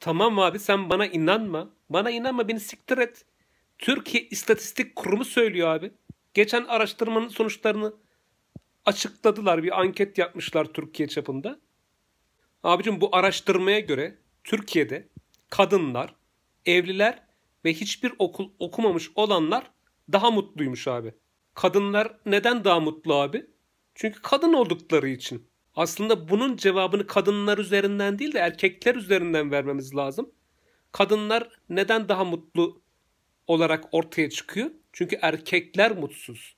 Tamam abi sen bana inanma. Bana inanma beni siktir et. Türkiye İstatistik Kurumu söylüyor abi. Geçen araştırmanın sonuçlarını açıkladılar. Bir anket yapmışlar Türkiye çapında. Abicim bu araştırmaya göre Türkiye'de kadınlar, evliler ve hiçbir okul okumamış olanlar daha mutluymuş abi. Kadınlar neden daha mutlu abi? Çünkü kadın oldukları için. Aslında bunun cevabını kadınlar üzerinden değil de erkekler üzerinden vermemiz lazım. Kadınlar neden daha mutlu olarak ortaya çıkıyor? Çünkü erkekler mutsuz.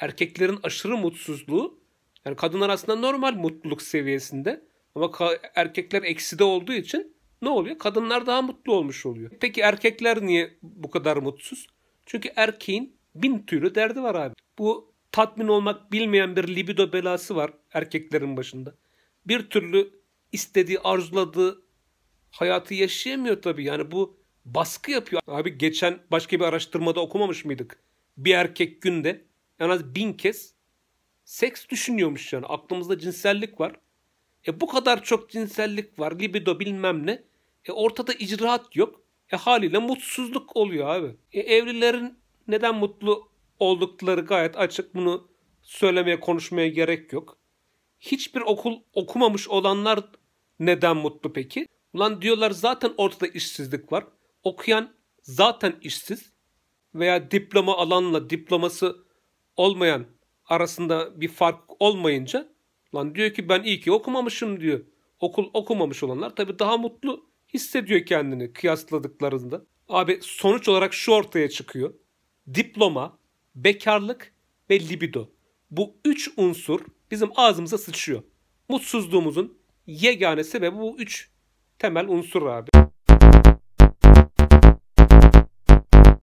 Erkeklerin aşırı mutsuzluğu yani kadınlar aslında normal mutluluk seviyesinde ama erkekler ekside olduğu için ne oluyor? Kadınlar daha mutlu olmuş oluyor. Peki erkekler niye bu kadar mutsuz? Çünkü erkeğin bin türlü derdi var abi. Bu tatmin olmak bilmeyen bir libido belası var erkeklerin başında. Bir türlü istediği, arzuladığı hayatı yaşayamıyor tabii. Yani bu baskı yapıyor. Abi geçen başka bir araştırmada okumamış mıydık? Bir erkek günde en az bin kez seks düşünüyormuş yani. Aklımızda cinsellik var. E bu kadar çok cinsellik var. Libido bilmem ne. E ortada icraat yok. E haliyle mutsuzluk oluyor abi. E evlilerin neden mutlu oldukları gayet açık. Bunu söylemeye, konuşmaya gerek yok. Hiçbir okul okumamış olanlar neden mutlu peki? Ulan diyorlar zaten ortada işsizlik var. Okuyan zaten işsiz veya diploma alanla diploması olmayan arasında bir fark olmayınca lan diyor ki ben iyi ki okumamışım diyor. Okul okumamış olanlar tabii daha mutlu hissediyor kendini kıyasladıklarında. Abi sonuç olarak şu ortaya çıkıyor. Diploma bekarlık ve libido. Bu üç unsur bizim ağzımıza sıçrıyor. Mutsuzluğumuzun yegane sebebi bu üç temel unsur abi.